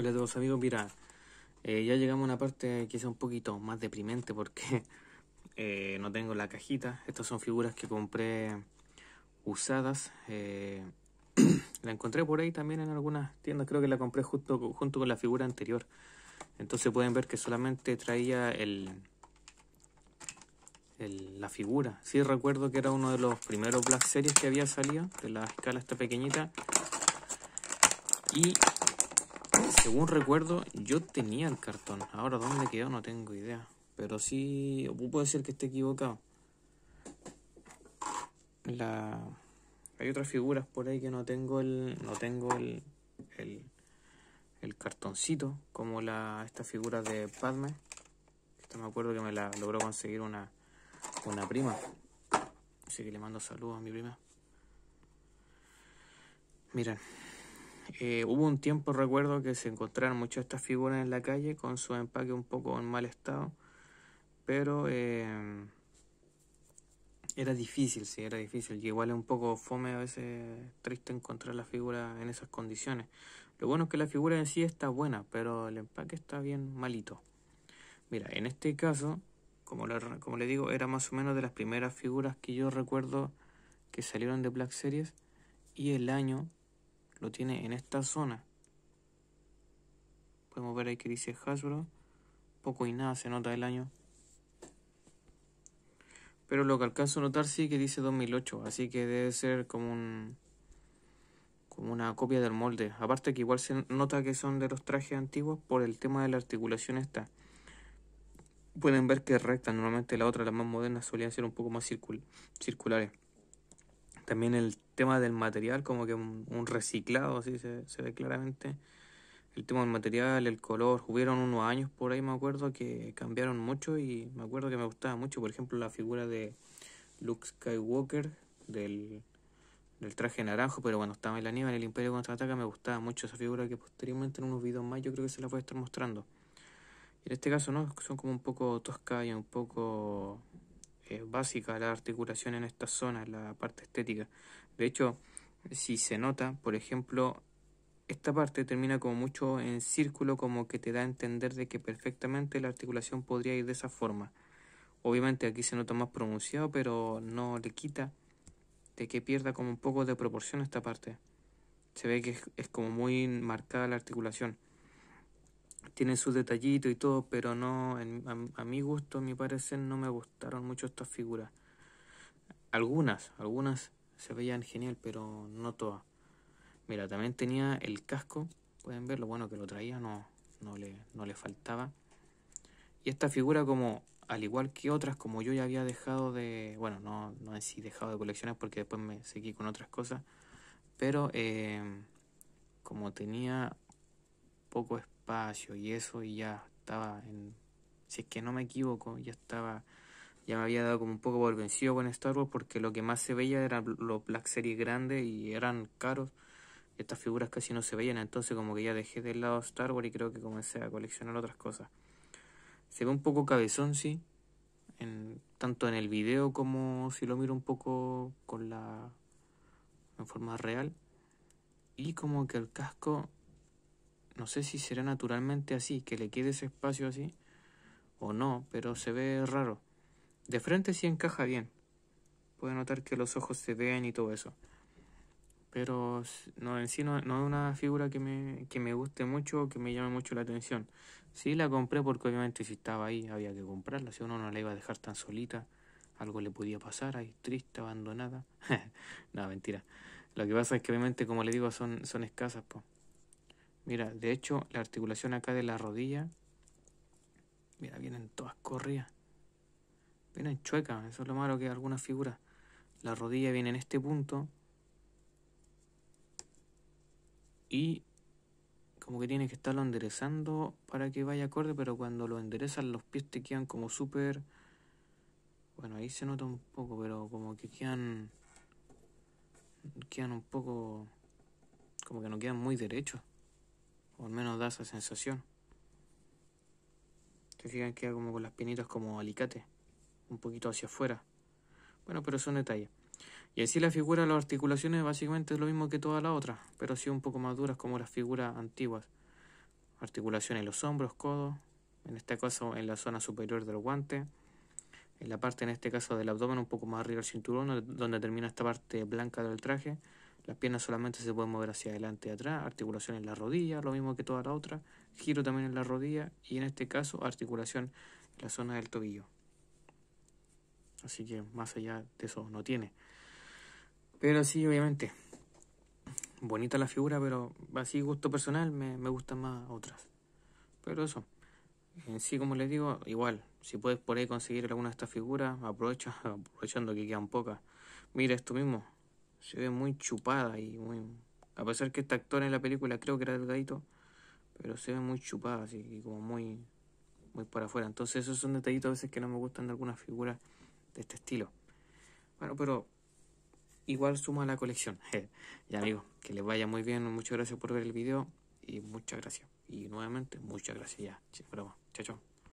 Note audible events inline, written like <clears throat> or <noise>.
Hola a todos amigos, mira, eh, ya llegamos a una parte que es un poquito más deprimente porque <laughs> eh, no tengo la cajita. Estas son figuras que compré usadas. Eh, <clears throat> la encontré por ahí también en algunas tiendas, creo que la compré junto, junto con la figura anterior. Entonces pueden ver que solamente traía el, la figura. Sí recuerdo que era uno de los primeros Black Series que había salido, de la escala esta pequeñita. Y según recuerdo, yo tenía el cartón. Ahora dónde quedó no tengo idea. Pero sí, puede ser que esté equivocado. La... Hay otras figuras por ahí que no tengo el, no tengo el, el, cartoncito, como la, esta figura de Padme. Esta me acuerdo que me la logró conseguir una, una prima. Así que le mando saludos a mi prima. Miren. Eh, hubo un tiempo, recuerdo, que se encontraron muchas estas figuras en la calle con su empaque un poco en mal estado, pero eh, era difícil, sí, era difícil. Y igual es un poco fome, a veces triste encontrar la figura en esas condiciones. Lo bueno es que la figura en sí está buena, pero el empaque está bien malito. Mira, en este caso, como como le digo, era más o menos de las primeras figuras que yo recuerdo que salieron de Black Series y el año lo tiene en esta zona. Podemos ver ahí que dice Hasbro. Poco y nada se nota el año. Pero lo que alcanzo a notar sí que dice 2008. Así que debe ser como un... Como una copia del molde. Aparte que igual se nota que son de los trajes antiguos por el tema de la articulación esta. Pueden ver que es recta. Normalmente la otra, la más moderna, solían ser un poco más circulares. También el tema del material, como que un, reciclado, así se, ve claramente. El tema del material, el color. Hubieron unos años por ahí, me acuerdo, que cambiaron mucho y me acuerdo que me gustaba mucho, por ejemplo, la figura de Luke Skywalker del, del traje naranjo, pero bueno, estaba en la nieve en el Imperio Contraataca me gustaba mucho esa figura que posteriormente en unos videos más yo creo que se la voy a estar mostrando. en este caso no, son como un poco tosca y un poco básica la articulación en esta zona, en la parte estética. De hecho, si se nota, por ejemplo, esta parte termina como mucho en círculo, como que te da a entender de que perfectamente la articulación podría ir de esa forma. Obviamente aquí se nota más pronunciado, pero no le quita de que pierda como un poco de proporción esta parte. Se ve que es como muy marcada la articulación tiene su detallito y todo, pero no, a, mi gusto, a mi parecer, no me gustaron mucho estas figuras. Algunas, algunas se veían genial, pero no todas. Mira, también tenía el casco, pueden ver lo bueno que lo traía, no, no, le, no le faltaba. Y esta figura, como al igual que otras, como yo ya había dejado de, bueno, no, no en si dejado de coleccionar porque después me seguí con otras cosas, pero eh, como tenía poco espacio, y eso, y ya estaba en. Si es que no me equivoco, ya estaba. Ya me había dado como un poco por vencido con Star Wars porque lo que más se veía eran los Black Series grandes y eran caros. Estas figuras casi no se veían, entonces como que ya dejé del lado Star Wars y creo que comencé a coleccionar otras cosas. Se ve un poco cabezón, sí, en, tanto en el video como si lo miro un poco con la en forma real. Y como que el casco no sé si será naturalmente así, que le quede ese espacio así o no, pero se ve raro. De frente sí encaja bien. Puede notar que los ojos se vean y todo eso. Pero no, en sí no, es una figura que me, que me guste mucho o que me llame mucho la atención. Sí la compré porque obviamente si estaba ahí había que comprarla, si uno no la iba a dejar tan solita, algo le podía pasar ahí, triste, abandonada. <laughs> no, mentira. Lo que pasa es que obviamente como le digo son, son escasas, pues. Mira, de hecho, la articulación acá de la rodilla, mira, vienen todas corridas. Vienen chuecas, eso es lo malo que algunas figuras. La rodilla viene en este punto. Y como que tiene que estarlo enderezando para que vaya acorde, pero cuando lo enderezan los pies te quedan como súper... Bueno, ahí se nota un poco, pero como que quedan... Quedan un poco... Como que no quedan muy derechos o al menos da esa sensación. Te fijan que como con las pinitas como alicate, un poquito hacia afuera. Bueno, pero son detalles. Y así la figura las articulaciones básicamente es lo mismo que toda la otra, pero sí un poco más duras como las figuras antiguas. Articulaciones en los hombros, codos, en este caso en la zona superior del guante, en la parte en este caso del abdomen un poco más arriba del cinturón, donde termina esta parte blanca del traje, las piernas solamente se pueden mover hacia adelante y atrás, articulación en la rodilla, lo mismo que toda la otra, giro también en la rodilla y en este caso articulación en la zona del tobillo. Así que más allá de eso no tiene. Pero sí, obviamente, bonita la figura, pero así gusto personal me, me gustan más otras. Pero eso, en sí como les digo, igual, si puedes por ahí conseguir alguna de estas figuras, aprovecha, <laughs> aprovechando que quedan pocas. Mira esto mismo, se ve muy chupada y muy... A pesar que este actor en la película creo que era delgadito, pero se ve muy chupada, así y como muy, muy para afuera. Entonces esos son detallitos a veces que no me gustan de algunas figuras de este estilo. Bueno, pero igual suma a la colección. <laughs> ya amigos, que les vaya muy bien. Muchas gracias por ver el video y muchas gracias. Y nuevamente, muchas gracias ya. Chao, chao.